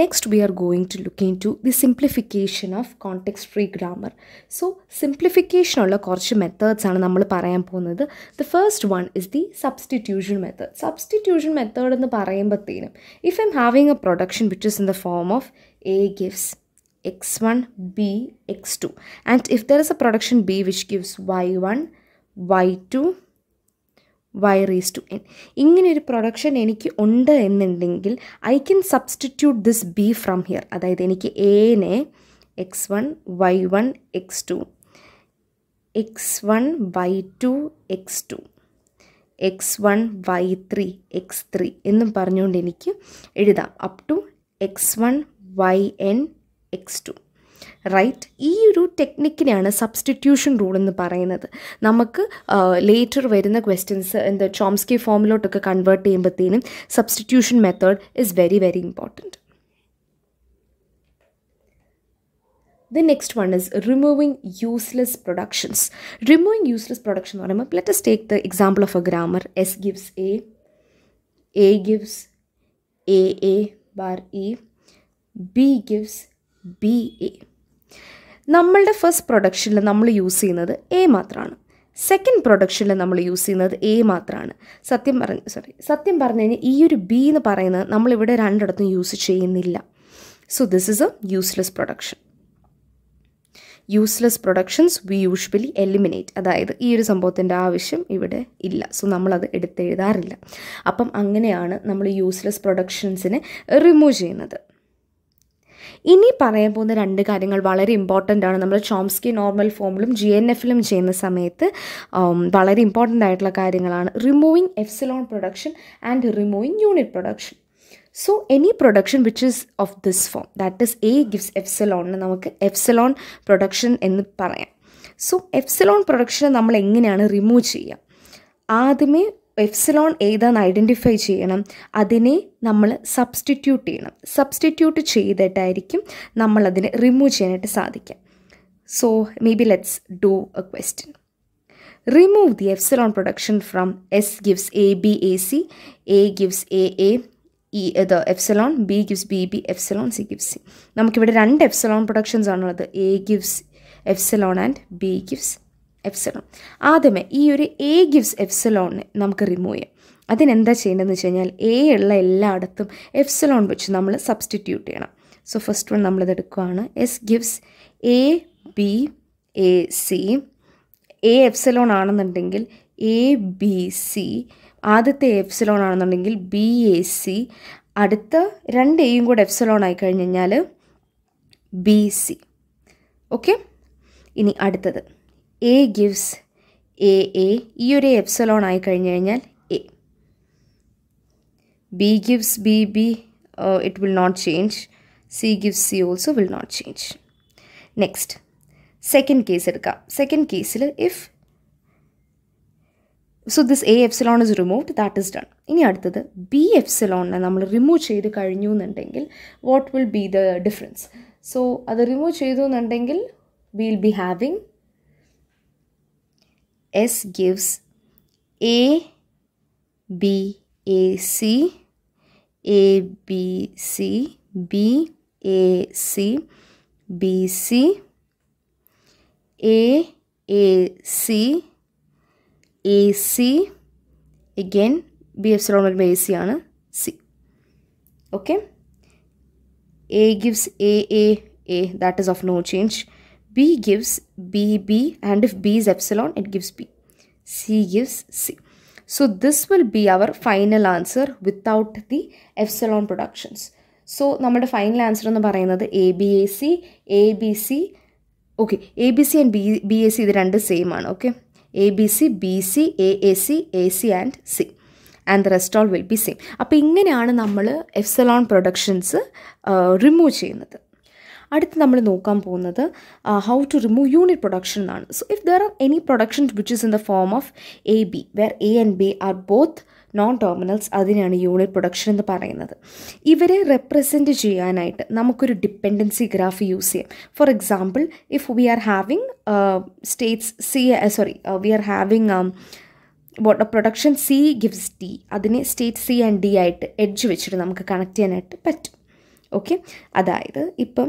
Next we are going to look into the simplification of context free grammar so സിംപ്ലിഫിക്കേഷനുള്ള കുറച്ച് മെത്തേഡ്സാണ് നമ്മൾ പറയാൻ പോകുന്നത് the first one is the substitution method substitution method എന്ന് പറയുമ്പോഴത്തേനും if I'm having a production with is in the form of A gives X one B X two and if there is a production B which gives Y one Y two Y rees to N ഇങ്ങനെയൊരു production എനിക്ക് ഉണ്ട് എന്നുണ്ടെങ്കിൽ I can substitute this B from here അതായത് എനിക്ക് എനെ X one Y one X two X one Y two X two X one Y three X three എന്നും പറഞ്ഞുകൊണ്ട് എനിക്ക് എഴുതാം up to X one Y N X two right ഈ ഒരു ടെക്നിക്കിനെയാണ് substitution rule എന്ന് പറയുന്നത് നമുക്ക് ലേറ്റർ വരുന്ന ക്വസ്റ്റ്യൻസ് എന്താ ചോംസ്കി ഫോമിലോട്ടൊക്കെ കൺവേർട്ട് ചെയ്യുമ്പോഴത്തേനും substitution method is very very important the next one is removing useless productions removing useless production എന്ന് പറയുമ്പോൾ let's take the example of a grammar S gives A A gives A A bar E B gives B A നമ്മളുടെ first പ്രൊഡക്ഷനിൽ നമ്മൾ use ചെയ്യുന്നത് A മാത്രമാണ് second പ്രൊഡക്ഷനിൽ നമ്മൾ use ചെയ്യുന്നത് A മാത്രമാണ് സത്യം പറഞ്ഞ് സോറി സത്യം പറഞ്ഞു കഴിഞ്ഞാൽ ഈ ഒരു ബി എന്ന് പറയുന്നത് നമ്മളിവിടെ രണ്ടിടത്തും യൂസ് ചെയ്യുന്നില്ല so this is a useless production useless productions we usually eliminate അതായത് ഈ ഒരു സംഭവത്തിൻ്റെ ആവശ്യം ഇവിടെ ഇല്ല സോ നമ്മളത് എടുത്തെഴുതാറില്ല അപ്പം അങ്ങനെയാണ് നമ്മൾ യൂസ്ലെസ് പ്രൊഡക്ഷൻസിനെ റിമൂവ് ചെയ്യുന്നത് ഇനി പറയാൻ പോകുന്ന രണ്ട് കാര്യങ്ങൾ വളരെ ഇമ്പോർട്ടൻ്റ് ആണ് നമ്മൾ ചോംസ്കി നോർമൽ ഫോമിലും ജി എൻ എഫിലും ചെയ്യുന്ന സമയത്ത് വളരെ ഇമ്പോർട്ടൻ്റ് ആയിട്ടുള്ള കാര്യങ്ങളാണ് removing epsilon production and removing unit production so any production which is of this form that is A gives എഫ്സലോണിന് നമുക്ക് എഫ്സലോൺ പ്രൊഡക്ഷൻ എന്ന് പറയാം സോ എഫ്സലോൺ പ്രൊഡക്ഷനെ നമ്മൾ എങ്ങനെയാണ് റിമൂവ് ചെയ്യുക ആദ്യമേ എഫ്സിലോൺ ഏതാന്ന് ഐഡൻറ്റിഫൈ ചെയ്യണം അതിനെ നമ്മൾ സബ്സ്റ്റിറ്റ്യൂട്ട് ചെയ്യണം സബ്സ്റ്റിറ്റ്യൂട്ട് ചെയ്തിട്ടായിരിക്കും നമ്മളതിനെ റിമൂവ് ചെയ്യാനായിട്ട് സാധിക്കുക so may be let's do a question remove the epsilon production from S gives A B A C A gives A A E ഇത് epsilon B gives B B epsilon C gives C നമുക്കിവിടെ രണ്ട് epsilon productions ആണുള്ളത് A gives epsilon and B gives epsilon ആദ്യമേ ഈ ഒരു A gives എഫ്സലോണിനെ നമുക്ക് remove ചെയ്യാം അതിനെന്താ ചെയ്യേണ്ടതെന്ന് വെച്ച് കഴിഞ്ഞാൽ എ ഉള്ള എല്ലായിടത്തും എഫ്സലോൺ വെച്ച് നമ്മൾ സബ്സ്റ്റിറ്റ്യൂട്ട് ചെയ്യണം സോ ഫസ്റ്റ് വൺ നമ്മളിത് എടുക്കുകയാണ് S gives A B A C A epsilon ആണെന്നുണ്ടെങ്കിൽ എ ബി സി ആദ്യത്തെ എഫ്സലോൺ ആണെന്നുണ്ടെങ്കിൽ ബി എ സി അടുത്ത രണ്ട് എയും കൂടെ എഫ്സലോൺ ആയി കഴിഞ്ഞ് കഴിഞ്ഞാൽ ബി സി ഓക്കെ ഇനി അടുത്തത് എ ഗിവ്സ് എ എ ഈ ഒരു എപ്സലോൺ ആയി കഴിഞ്ഞു കഴിഞ്ഞാൽ A B gives B B it will not change C gives C also will not change next second case എടുക്കാം സെക്കൻഡ് കേസിൽ if so this A epsilon is removed that is done ഇനി അടുത്തത് B എഫ്സലോണിനെ നമ്മൾ remove ചെയ്ത് കഴിഞ്ഞു എന്നുണ്ടെങ്കിൽ what will be the difference so അത് റിമൂവ് ചെയ്തു എന്നുണ്ടെങ്കിൽ will be having S gives A, B, A, C, A, B, C, B, A, C, B, C, A, A, C, A, C, again B, Epsilon, A, C, C. Okay. A gives A, A, A, that is of no change. B gives BB and if B is epsilon, it gives B. C gives C. So this will be our final answer without the epsilon productions. So നമ്മുടെ final answer എന്ന് പറയുന്നത് A B A C A B C okay A B C and B B A C ഇത് രണ്ട് same ആണ് okay A B C B C A A C A C and C and the rest all will be same അപ്പോൾ ഇങ്ങനെയാണ് നമ്മൾ എഫ്സലോൺ productions remove ചെയ്യുന്നത് അടുത്ത് നമ്മൾ നോക്കാൻ പോകുന്നത് how to remove unit production എന്നാണ് so if there are any production which is in the form of A B where A and B are both non terminals അതിനാണ് യൂണിറ്റ് പ്രൊഡക്ഷൻ എന്ന് പറയുന്നത് ഇവരെ റെപ്രസെൻറ്റ് ചെയ്യാനായിട്ട് നമുക്കൊരു ഡിപ്പെൻഡൻസി ഗ്രാഫ് യൂസ് ചെയ്യാം for example if we are having states C sorry we are having what production C gives D അതിനെ state C and D ആയിട്ട് edge വെച്ചിട്ട് നമുക്ക് കണക്ട് ചെയ്യാനായിട്ട് പറ്റും ഓക്കെ അതായത് ഇപ്പം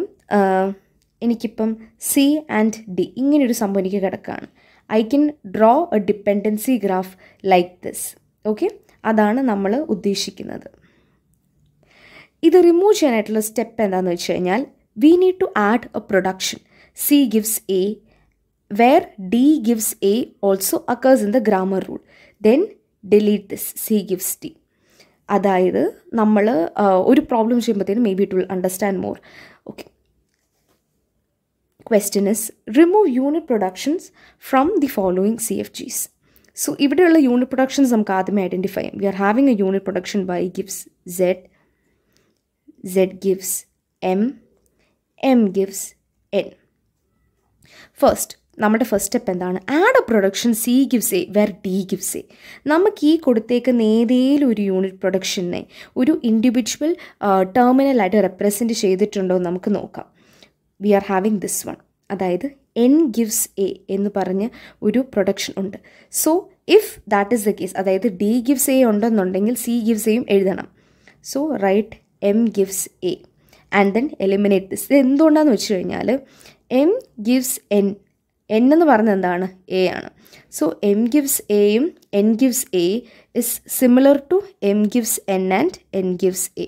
എനിക്കിപ്പം സി ആൻഡ് ഡി ഇങ്ങനെയൊരു സംഭവം എനിക്ക് കിടക്കുകയാണ് I can draw a dependency graph like this okay അതാണ് നമ്മൾ ഉദ്ദേശിക്കുന്നത് ഇത് റിമൂവ് ചെയ്യാനായിട്ടുള്ള സ്റ്റെപ്പ് എന്താണെന്ന് വെച്ച് കഴിഞ്ഞാൽ we need to add a production C gives A where D gives A also occurs in the grammar rule then delete this C gives D അതായത് നമ്മൾ ഒരു പ്രോബ്ലം ചെയ്യുമ്പോഴത്തേനും may be it will understand more okay question is remove unit productions from the following C F G's so ഇവിടെയുള്ള unit productions നമുക്ക് ആദ്യമേ identify ചെയ്യാം we are having a unit production Y gives Z Z gives M M gives N first നമ്മുടെ first step എന്താണ് add a production C gives A where D gives A നമുക്ക് ഈ കൊടുത്തേക്കുന്ന ഏതെങ്കിലും ഒരു unit പ്രൊഡക്ഷനെ ഒരു ഇൻഡിവിജ്വൽ ടേർമിനലായിട്ട് റെപ്രസെൻറ്റ് ചെയ്തിട്ടുണ്ടോ എന്ന് നമുക്ക് നോക്കാം we are having this one അതായത് എൻ ഗിവ്സ് എ എന്ന് പറഞ്ഞ ഒരു പ്രൊഡക്ഷൻ ഉണ്ട് so if that is the case അതായത് ഡി ഗിവ്സ് എ ഉണ്ടെന്നുണ്ടെങ്കിൽ സി ഗിവ്സ് എയും എഴുതണം so write M gives A and then eliminate this ഇത് എന്തുകൊണ്ടാണെന്ന് വെച്ച് കഴിഞ്ഞാൽ എം ഗിവ്സ് എൻ എൻ എന്ന് പറഞ്ഞത് എന്താണ് എ ആണ് സോ എം ഗിവ്സ് എയും N gives A is similar to M gives N and N gives A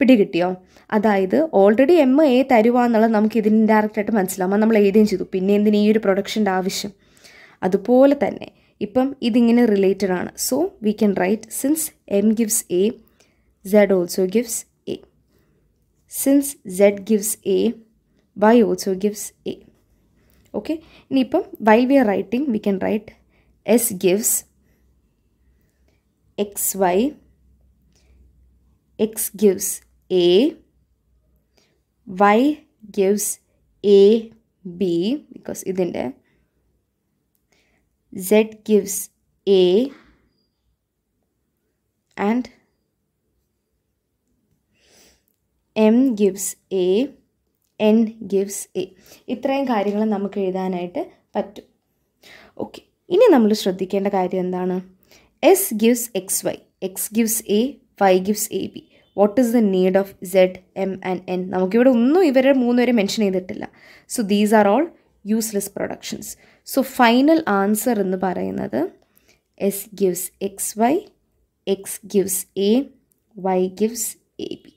പിടികിട്ടിയോ അതായത് ഓൾറെഡി എം എ തരുവാന്നുള്ളത് നമുക്ക് ഇതിന് ഇൻഡയറക്റ്റായിട്ട് മനസ്സിലാവുമ്പോൾ നമ്മൾ എഴുതുകയും ചെയ്തു പിന്നെ എന്തിനാ ഈ ഒരു പ്രൊഡക്ഷൻ്റെ ആവശ്യം അതുപോലെ തന്നെ ഇപ്പം ഇതിങ്ങനെ റിലേറ്റഡ് ആണ് so we can write since M gives A Z also gives A since Z gives A Y also gives A okay ഇനിയിപ്പം why we are writing we can write S gives X Y X gives A. Y gives A B because ഇതിൻ്റെ Z gives A and M gives A N gives A ഇത്രയും കാര്യങ്ങൾ നമുക്ക് എഴുതാനായിട്ട് പറ്റും okay ഇനി നമ്മൾ ശ്രദ്ധിക്കേണ്ട കാര്യം എന്താണ് S gives X Y X gives A Y gives A B what is the need of Z M and N നമുക്കിവിടെ ഒന്നും ഇവരെ മൂന്നുപേരെ മെൻഷൻ ചെയ്തിട്ടില്ല so these are all useless productions so final answer എന്ന് പറയുന്നത് S gives X Y X gives A Y gives A B